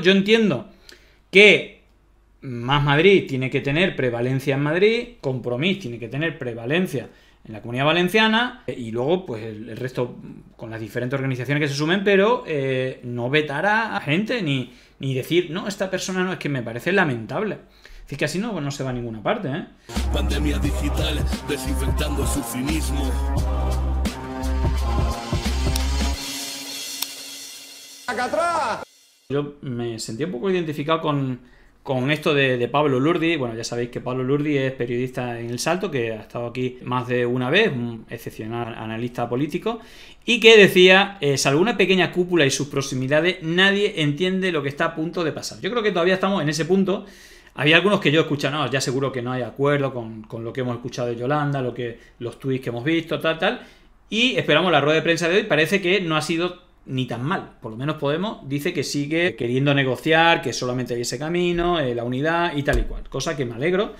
yo entiendo que Más Madrid tiene que tener prevalencia en Madrid, Compromís tiene que tener prevalencia en la comunidad valenciana eh, y luego pues el, resto con las diferentes organizaciones que se sumen, pero eh, no vetar a gente ni, ni decir, no, esta persona no, es que me parece lamentable. Así que así no, no se va a ninguna parte, ¿eh? Pandemia digital desinfectando su finismo. ¡Acá atrás! Yo me sentí un poco identificado con, esto de, Pablo Lurdi. Bueno, ya sabéis que Pablo Lurdi es periodista en El Salto, que ha estado aquí más de una vez, un excepcional analista político, y que decía, eh, salvo una pequeña cúpula y sus proximidades, nadie entiende lo que está a punto de pasar. Yo creo que todavía estamos en ese punto. Había algunos que yo escuchado, no, ya seguro que no hay acuerdo con, con, lo que hemos escuchado de Yolanda, lo que, los tuits que hemos visto, tal, tal. Y esperamos la rueda de prensa de hoy. Parece que no ha sido ni tan mal. Por lo menos Podemos dice que sigue queriendo negociar, que solamente hay ese camino, eh, la unidad y tal y cual. Cosa que me alegro.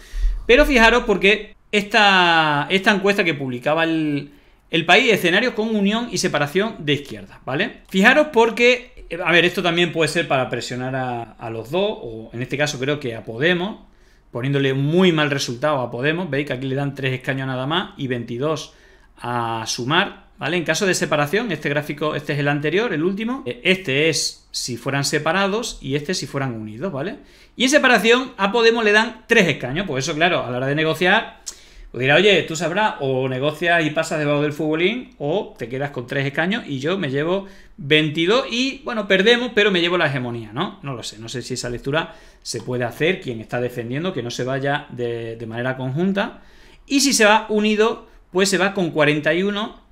Pero fijaros porque esta, esta encuesta que publicaba el, el país, escenarios con unión y separación de izquierda. ¿vale? Fijaros porque, eh, a ver, esto también puede ser para presionar a, a los dos, o en este caso creo que a Podemos, poniéndole muy mal resultado a Podemos. Veis que aquí le dan tres escaños nada más y 22 a sumar. ¿Vale? En caso de separación, este gráfico, este es el anterior, el último. Eh, este es si fueran separados y este si fueran unidos, ¿vale? Y en separación a Podemos le dan tres escaños. Pues eso, claro, a la hora de negociar, pues dirá, oye, tú sabrás, o negocias y pasas debajo del futbolín, o te quedas con tres escaños y yo me llevo 22 y, bueno, perdemos, pero me llevo la hegemonía, ¿no? No lo sé, no sé si esa lectura se puede hacer, quien está defendiendo, que no se vaya de, de manera conjunta. Y si se va unido, pues se va con 41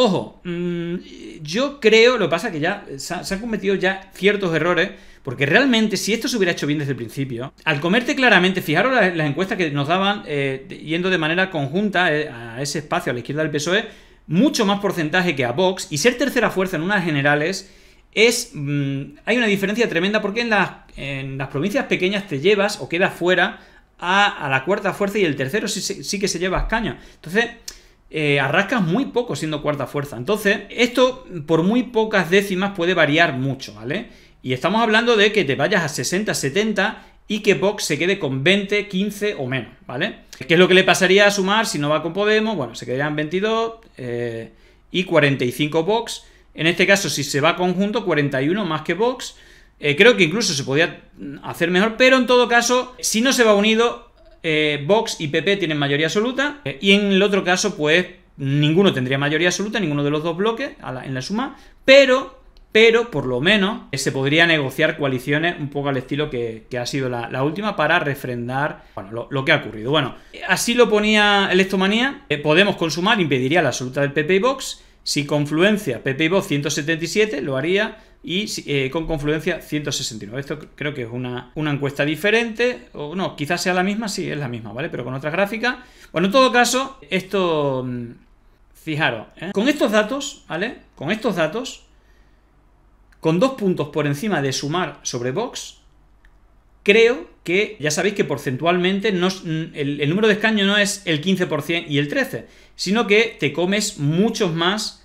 Ojo, mm, yo creo, lo que pasa es que ya se han cometido ya ciertos errores, porque realmente si esto se hubiera hecho bien desde el principio, al comerte claramente, fijaros las, encuestas que nos daban eh, yendo de manera conjunta eh, a ese espacio a la izquierda del PSOE, mucho más porcentaje que a Vox, y ser tercera fuerza en unas generales es... Mm, hay una diferencia tremenda porque en las, en las provincias pequeñas te llevas o quedas fuera a, la cuarta fuerza y el tercero sí, sí que se lleva a caña. Entonces eh, arrascas muy poco siendo cuarta fuerza. Entonces, esto por muy pocas décimas puede variar mucho, ¿vale? Y estamos hablando de que te vayas a 60, 70 y que box se quede con 20, 15 o menos, ¿vale? ¿Qué es lo que le pasaría a sumar si no va con Podemos? Bueno, se quedarían 22 eh, y 45 box En este caso, si se va conjunto, 41 más que box eh, creo que incluso se podría hacer mejor, pero en todo caso, si no se va unido, Box eh, Vox y PP tienen mayoría absoluta, eh, y en el otro caso, pues ninguno tendría mayoría absoluta, ninguno de los dos bloques en la suma, pero, pero por lo menos eh, se podría negociar coaliciones un poco al estilo que, ha sido la, última para refrendar bueno, lo, que ha ocurrido. Bueno, así lo ponía Electomanía, Podemos consumar impediría la absoluta del PP y Box si confluencia PP y Vox 177 lo haría, y eh, con confluencia 169. Esto creo que es una, una encuesta diferente, o no, quizás sea la misma, sí, es la misma, ¿vale? Pero con otra gráfica. Bueno, en todo caso, esto, mm, fijaros, ¿eh? con estos datos, ¿vale? Con estos datos, con dos puntos por encima de sumar sobre Vox, creo que ya sabéis que porcentualmente no, mm, el, el número de escaños no es el 15% y el 13%, sino que te comes muchos más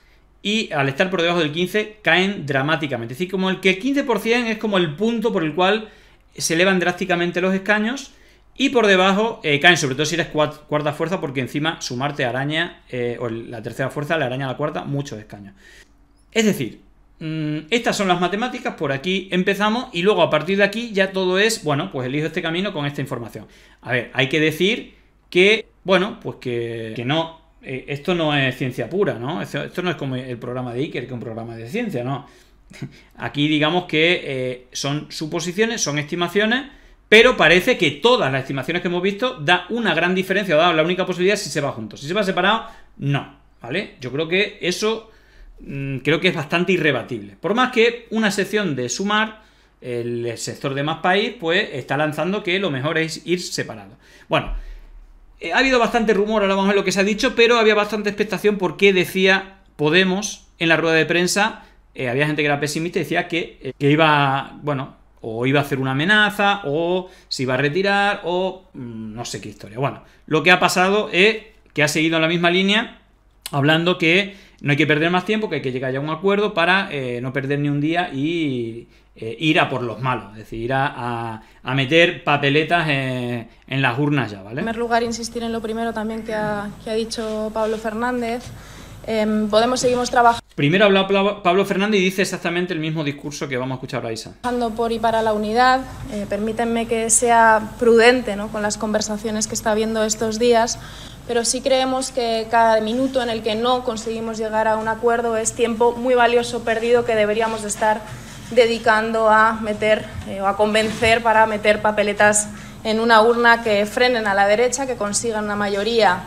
y al estar por debajo del 15 caen dramáticamente. Es decir, como el que el 15% es como el punto por el cual se elevan drásticamente los escaños y por debajo eh, caen, sobre todo si eres cuarta fuerza, porque encima sumarte araña eh, o la tercera fuerza, le araña a la cuarta, muchos escaños. Es decir, mm, estas son las matemáticas, por aquí empezamos y luego a partir de aquí ya todo es, bueno, pues elijo este camino con esta información. A ver, hay que decir que, bueno, pues que, que no eh, esto no es ciencia pura, ¿no? Esto, no es como el programa de Iker, que es un programa de ciencia, ¿no? Aquí digamos que eh, son suposiciones, son estimaciones, pero parece que todas las estimaciones que hemos visto da una gran diferencia, o da la única posibilidad si se va junto. Si se va separado, no, ¿vale? Yo creo que eso mm, creo que es bastante irrebatible. Por más que una sección de sumar, el sector de más país, pues está lanzando que lo mejor es ir separado. Bueno, eh, ha habido bastante rumor, ahora vamos a ver lo que se ha dicho, pero había bastante expectación porque decía Podemos en la rueda de prensa. Eh, había gente que era pesimista y decía que, eh, que iba, bueno, o iba a hacer una amenaza, o se iba a retirar, o mm, no sé qué historia. Bueno, lo que ha pasado es que ha seguido la misma línea hablando que no hay que perder más tiempo, que hay que llegar ya a un acuerdo para eh, no perder ni un día y eh, ir a por los malos, es decir, ir a, a, meter papeletas en las urnas ya, ¿vale? En primer lugar, insistir en lo primero también que ha, que ha dicho Pablo Fernández. Em, podemos seguimos trabajando. Primero habla Pablo Fernández y dice exactamente el mismo discurso que vamos a escuchar ahora, Isa. por y para la unidad, eh, permítanme que sea prudente ¿no? con las conversaciones que está habiendo estos días pero sí creemos que cada minuto en el que no conseguimos llegar a un acuerdo es tiempo muy valioso perdido que deberíamos estar dedicando a meter eh, o a convencer para meter papeletas en una urna que frenen a la derecha, que consigan una mayoría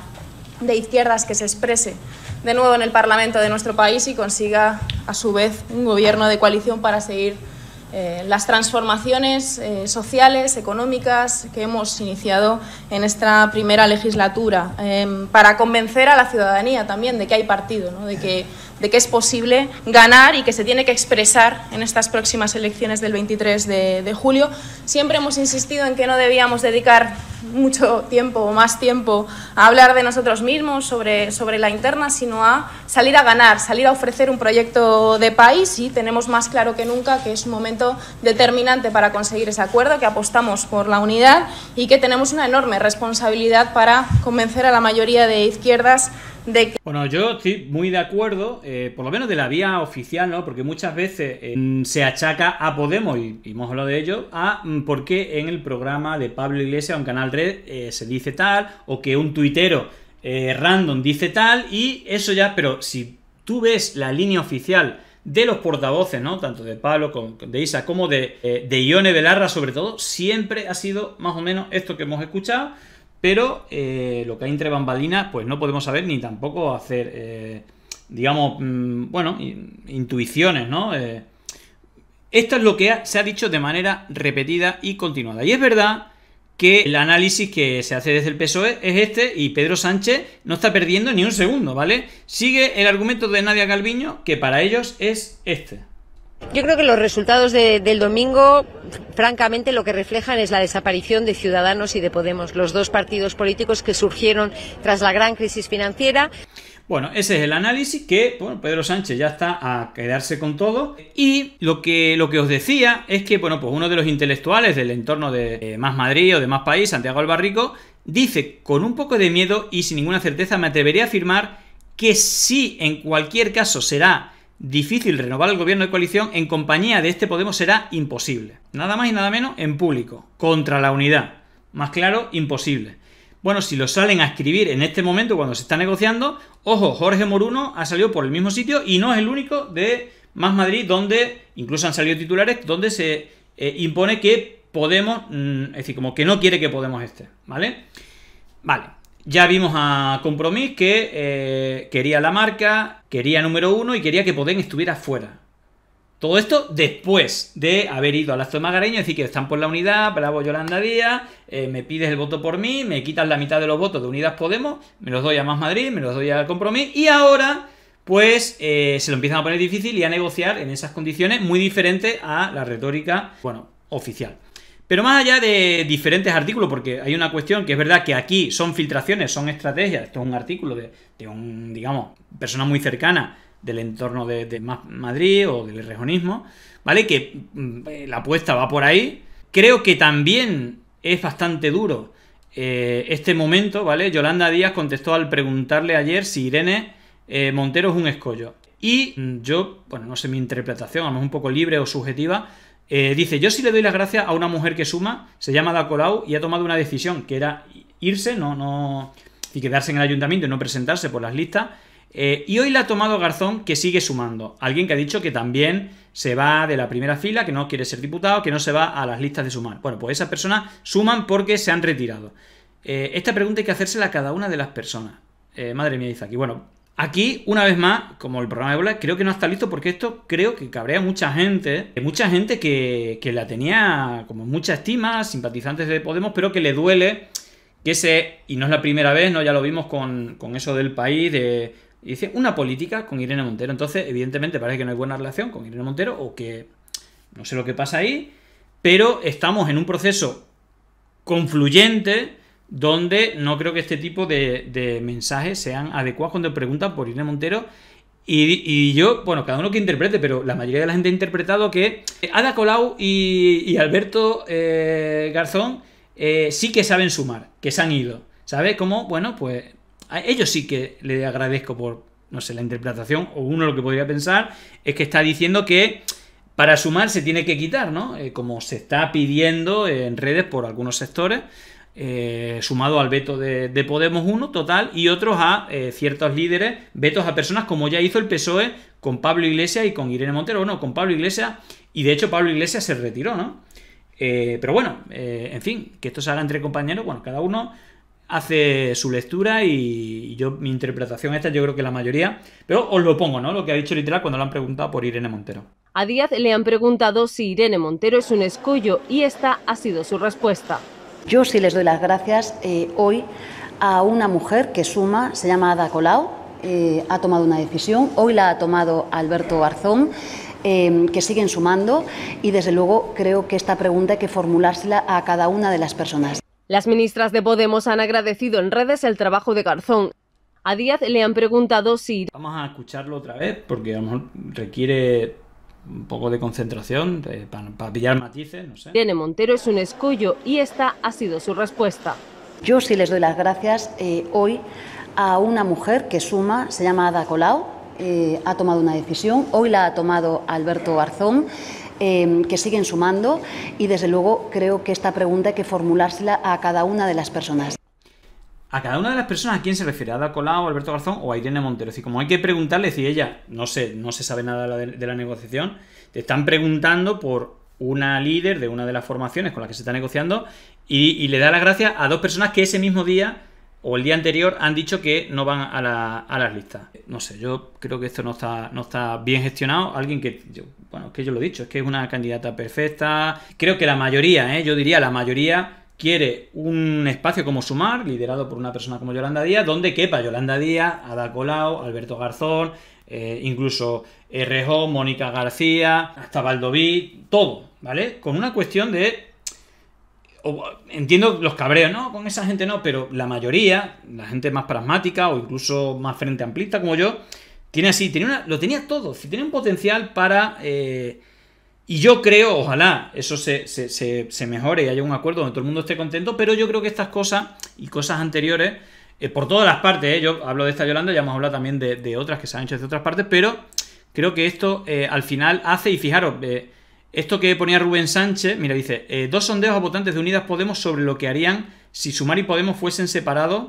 de izquierdas que se exprese de nuevo en el Parlamento de nuestro país y consiga a su vez un gobierno de coalición para seguir eh, las transformaciones eh, sociales, económicas que hemos iniciado en esta primera legislatura, em, para convencer a la ciudadanía también de que hay partido, ¿no? de que de que es posible ganar y que se tiene que expresar en estas próximas elecciones del 23 de, julio. Siempre hemos insistido en que no debíamos dedicar mucho tiempo o más tiempo a hablar de nosotros mismos, sobre, sobre la interna, sino a salir a ganar, salir a ofrecer un proyecto de país y tenemos más claro que nunca que es un momento determinante para conseguir ese acuerdo, que apostamos por la unidad y que tenemos una enorme responsabilidad para convencer a la mayoría de izquierdas bueno, yo estoy muy de acuerdo, eh, por lo menos de la vía oficial, ¿no? Porque muchas veces eh, se achaca a Podemos, y, hemos hablado de ello, a mm, por qué en el programa de Pablo Iglesias en Canal red, eh, se dice tal, o que un tuitero random dice tal, y eso ya, pero si tú ves la línea oficial de los portavoces, ¿no? Tanto de Pablo, de Isa, como de, de Ione Belarra, sobre todo, siempre ha sido más o menos esto que hemos escuchado pero eh, lo que hay entre bambalinas, pues no podemos saber ni tampoco hacer, eh, digamos, mm, bueno, intuiciones, ¿no? Eh, esto es lo que se ha dicho de manera repetida y continuada. Y es verdad que el análisis que se hace desde el PSOE es este y Pedro Sánchez no está perdiendo ni un segundo, ¿vale? Sigue el argumento de Nadia Calviño, que para ellos es este. Yo creo que los resultados del domingo, francamente, lo que reflejan es la desaparición de Ciudadanos y de Podemos, los dos partidos políticos que surgieron tras la gran crisis financiera. Bueno, ese es el análisis que, Pedro Sánchez ya está a quedarse con todo. Y lo que, lo que os decía es que, bueno, pues uno de los intelectuales del entorno de, de eh, Más Madrid o de Más País, Santiago Albarrico, dice, con un poco de miedo y sin ninguna certeza me atrevería a afirmar que sí, en cualquier caso será difícil renovar el gobierno de coalición en compañía de este Podemos será imposible. Nada más y nada menos en público, contra la unidad. Más claro, imposible. Bueno, si lo salen a escribir en este momento cuando se está negociando, ojo, Jorge Moruno ha salido por el mismo sitio y no es el único de Más Madrid donde, incluso han salido titulares, donde se eh, impone que Podemos, mm, es decir, como que no quiere que Podemos esté, ¿vale? Vale, ya vimos a Compromis que eh, quería la marca, quería número uno y quería que Podén estuviera fuera. Todo esto después de haber ido al acto de Magareño, decir que están por la unidad, bravo Yolanda Díaz, eh, me pides el voto por mí, me quitas la mitad de los votos de Unidas Podemos, me los doy a Más Madrid, me los doy a Compromis, y ahora pues eh, se lo empiezan a poner difícil y a negociar en esas condiciones muy diferentes a la retórica, bueno, oficial. Pero más allá de diferentes artículos, porque hay una cuestión que es verdad que aquí son filtraciones, son estrategias. Esto es un artículo de, un, digamos, persona muy cercana del entorno de, Madrid o del regionismo, ¿vale? Que mm, eh, la apuesta va por ahí. Creo que también es bastante duro eh, este momento, ¿vale? Yolanda Díaz contestó al preguntarle ayer si Irene eh, Montero es un escollo. Y mm, yo, bueno, no sé mi interpretación, a lo mejor un poco libre o subjetiva, eh, dice, yo sí le doy las gracias a una mujer que suma, se llama Dacolau, y ha tomado una decisión, que era irse, no, no, y quedarse en el ayuntamiento y no presentarse por las listas. Eh, y hoy la ha tomado Garzón, que sigue sumando. Alguien que ha dicho que también se va de la primera fila, que no quiere ser diputado, que no se va a las listas de sumar. Bueno, pues esas personas suman porque se han retirado. Eh, esta pregunta hay que hacérsela a cada una de las personas. madre mía, dice aquí. Bueno, Aquí, una vez más, como el programa de bola, creo que no está listo porque esto creo que cabrea mucha gente, mucha gente que, la tenía como mucha estima, simpatizantes de Podemos, pero que le duele que se, y no es la primera vez, ¿no? Ya lo vimos con, con eso del país, de, dice, una política con Irene Montero. Entonces, evidentemente parece que no hay buena relación con Irene Montero o que no sé lo que pasa ahí, pero estamos en un proceso confluyente donde no creo que este tipo de, mensajes sean adecuados cuando preguntan por Irene Montero. Y, yo, bueno, cada uno que interprete, pero la mayoría de la gente ha interpretado que eh, Ada Colau y, Alberto eh, Garzón eh, sí que saben sumar, que se han ido. ¿Sabes? Como, bueno, pues a ellos sí que le agradezco por, no sé, la interpretación, o uno lo que podría pensar es que está diciendo que para sumar se tiene que quitar, ¿no? como se está pidiendo en redes por algunos sectores. Eh, sumado al veto de, Podemos uno total, y otros a eh, ciertos líderes, vetos a personas como ya hizo el PSOE con Pablo Iglesias y con Irene Montero, no, con Pablo Iglesias, y de hecho Pablo Iglesias se retiró, ¿no? Eh, pero bueno, en fin, que esto se haga entre compañeros, bueno, cada uno hace su lectura y yo mi interpretación esta yo creo que la mayoría, pero os lo pongo, ¿no? Lo que ha dicho literal cuando lo han preguntado por Irene Montero. A Díaz le han preguntado si Irene Montero es un escollo y esta ha sido su respuesta. Yo sí les doy las gracias eh, hoy a una mujer que suma, se llama Ada Colau, eh, ha tomado una decisión, hoy la ha tomado Alberto Garzón. Eh, que siguen sumando y desde luego creo que esta pregunta hay que formulársela a cada una de las personas. Las ministras de Podemos han agradecido en redes el trabajo de Garzón. A Díaz le han preguntado si... Vamos a escucharlo otra vez porque a lo mejor requiere un poco de concentración para, pillar matices, no sé. Montero es un escollo y esta ha sido su respuesta. Yo sí les doy las gracias eh, hoy a una mujer que suma, se llama Ada Colau, eh, ha tomado una decisión, hoy la ha tomado Alberto Garzón. Em, que siguen sumando y desde luego creo que esta pregunta hay que formulársela a cada una de las personas a cada una de las personas a quién se refiere, a Ada Colau, Alberto Garzón o a Irene Montero. Es decir, como hay que preguntarle, si ella, no sé, no se sabe nada de la, negociación, te están preguntando por una líder de una de las formaciones con la que se está negociando y, le da las gracias a dos personas que ese mismo día o el día anterior han dicho que no van a, las listas. No sé, yo creo que esto no está, no está bien gestionado. Alguien que, yo, bueno, que yo lo he dicho, es que es una candidata perfecta. Creo que la mayoría, ¿eh? yo diría la mayoría quiere un espacio como Sumar, liderado por una persona como Yolanda Díaz, donde quepa Yolanda Díaz, Ada Colau, Alberto Garzón, eh, incluso R.J., Mónica García, hasta Valdoví, todo, ¿vale? Con una cuestión de... entiendo los cabreos, ¿no? Con esa gente no, pero la mayoría, la gente más pragmática o incluso más frente amplista como yo, tiene así, lo tenía todo, tiene un potencial para... Eh, y yo creo, ojalá eso se, mejore y haya un acuerdo donde todo el mundo esté contento, pero yo creo que estas cosas y cosas anteriores, eh, por todas las partes, eh, yo hablo de esta Yolanda, ya hemos hablado también de, otras que se han hecho de otras partes, pero creo que esto eh, al final hace, y fijaros, eh, esto que ponía Rubén Sánchez, mira, dice, dos sondeos a votantes de Unidas Podemos sobre lo que harían si Sumar y Podemos fuesen separados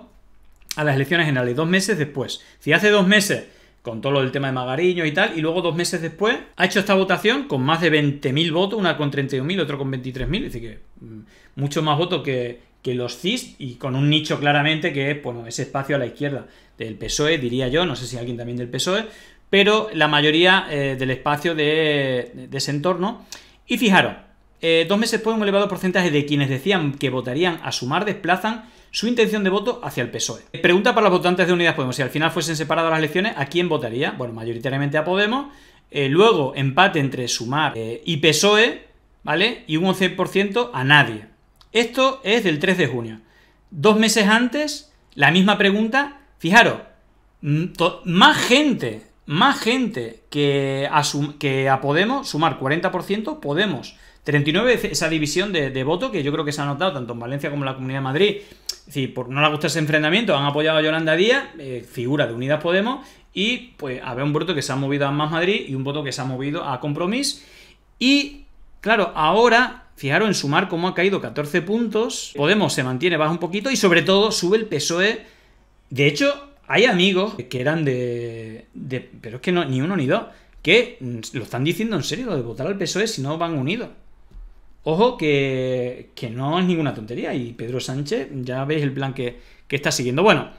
a las elecciones generales, dos meses después. Si hace dos meses con todo el tema de Magariño y tal, y luego dos meses después ha hecho esta votación con más de 20.000 votos, una con 31.000, otra con 23.000, es decir que mm, mucho más votos que, que los CIS y con un nicho claramente que es bueno, ese espacio a la izquierda del PSOE, diría yo, no sé si alguien también del PSOE, pero la mayoría eh, del espacio de, ese entorno. Y fijaros, eh, dos meses después un elevado porcentaje de quienes decían que votarían a sumar desplazan su intención de voto hacia el PSOE. Pregunta para los votantes de Unidas Podemos, si al final fuesen separadas las elecciones, ¿a quién votaría? Bueno, mayoritariamente a Podemos. Eh, luego, empate entre Sumar eh, y PSOE, ¿vale? Y un 11% a nadie. Esto es del 3 de junio. Dos meses antes, la misma pregunta. Fijaros, mm, más gente, más gente que a, Podemos, Sumar 40%, Podemos 39, esa división de, de voto que yo creo que se ha notado tanto en Valencia como en la Comunidad de Madrid si por, no le gusta ese enfrentamiento, han apoyado a Yolanda Díaz, eh, figura de Unidas Podemos, y pues había un voto que se ha movido a Más Madrid y un voto que se ha movido a Compromís. Y claro, ahora Fijaros en sumar cómo ha caído 14 puntos. Podemos se mantiene, baja un poquito y sobre todo sube el PSOE. De hecho, hay amigos que eran de... pero es que no, ni uno ni dos, que mm, lo están diciendo en serio, de votar al PSOE si no van unidos. Ojo que, que no es ninguna tontería y Pedro Sánchez ya veis el plan que, que está siguiendo. Bueno,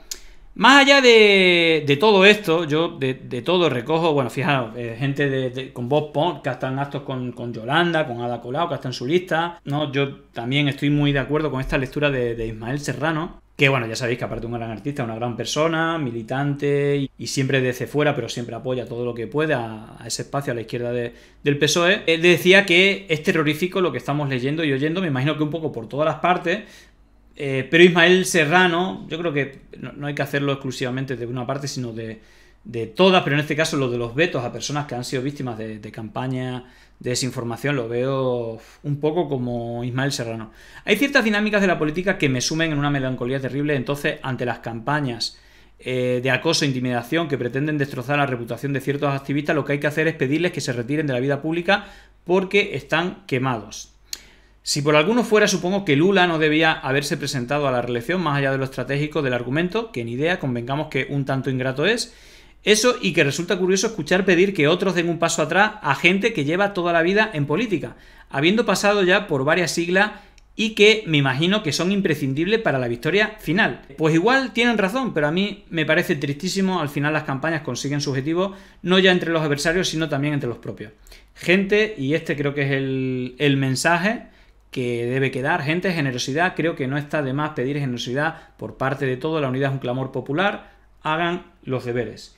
más allá de, todo esto, yo de, todo recojo, bueno, fijaos, eh, gente con Bob Pond, que están actos con, Yolanda, con Ada Colau, que está en su lista, ¿no? Yo también estoy muy de acuerdo con esta lectura de Ismael Serrano, que bueno, ya sabéis que aparte un gran artista, una gran persona, militante y, siempre desde fuera, pero siempre apoya todo lo que pueda a, ese espacio a la izquierda del PSOE, él eh, decía que es terrorífico lo que estamos leyendo y oyendo, me imagino que un poco por todas las partes, eh, pero Ismael Serrano, yo creo que no, hay que hacerlo exclusivamente de una parte, sino de, todas, pero en este caso lo de los vetos a personas que han sido víctimas de, campaña de desinformación, lo veo un poco como Ismael Serrano. Hay ciertas dinámicas de la política que me sumen en una melancolía terrible, entonces ante las campañas eh, de acoso e intimidación que pretenden destrozar la reputación de ciertos activistas, lo que hay que hacer es pedirles que se retiren de la vida pública porque están quemados. Si por alguno fuera, supongo que Lula no debía haberse presentado a la reelección más allá de lo estratégico del argumento, que ni idea, convengamos que un tanto ingrato es. Eso y que resulta curioso escuchar pedir que otros den un paso atrás a gente que lleva toda la vida en política, habiendo pasado ya por varias siglas y que me imagino que son imprescindibles para la victoria final. Pues igual tienen razón, pero a mí me parece tristísimo, al final las campañas consiguen su objetivo, no ya entre los adversarios, sino también entre los propios. Gente, y este creo que es el, el mensaje, que debe quedar. Gente, generosidad, creo que no está de más pedir generosidad por parte de todo. La unidad es un clamor popular. Hagan los deberes.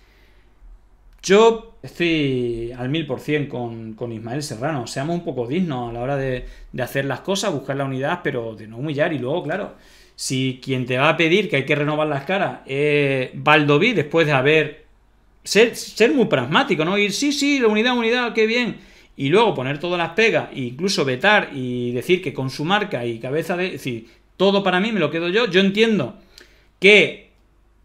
Yo estoy al mil por cien con Ismael Serrano. Seamos un poco dignos a la hora de, hacer las cosas, buscar la unidad, pero de no humillar. Y luego, claro, si quien te va a pedir que hay que renovar las caras es Valdoví, después de haber. Ser, muy pragmático, ¿no? Ir, sí, sí, la unidad, unidad, qué bien y luego poner todas las pegas, e incluso vetar y decir que con su marca y cabeza de... decir, todo para mí me lo quedo yo. Yo entiendo que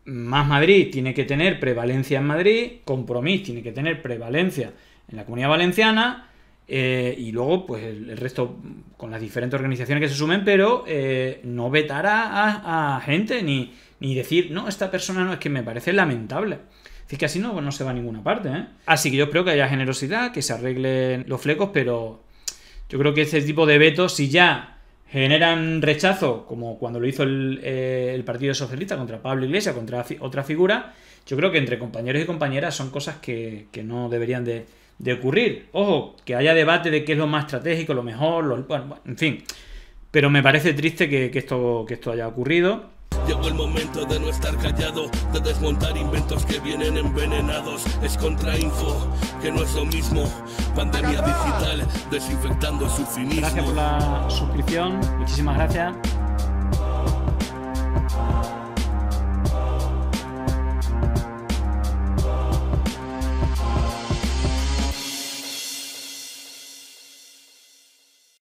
Más Madrid tiene que tener prevalencia en Madrid, Compromís tiene que tener prevalencia en la Comunidad Valenciana, eh, y luego, pues el, resto con las diferentes organizaciones que se sumen, pero eh, no vetar a, gente ni, ni, decir, no, esta persona no es que me parece lamentable. Es que así no, no se va a ninguna parte, ¿eh? Así que yo creo que haya generosidad, que se arreglen los flecos, pero yo creo que ese tipo de vetos, si ya generan rechazo, como cuando lo hizo el, eh, Partido Socialista contra Pablo Iglesias, contra otra figura, yo creo que entre compañeros y compañeras son cosas que, no deberían de, ocurrir. Ojo, que haya debate de qué es lo más estratégico, lo mejor, lo, bueno, en fin. Pero me parece triste esto, que esto haya ocurrido. Llegó el momento de no estar callado, de desmontar inventos que vienen envenenados. Es contra info que no es lo mismo. Pandemia digital, desinfectando su finismo. Gracias por la suscripción, muchísimas gracias.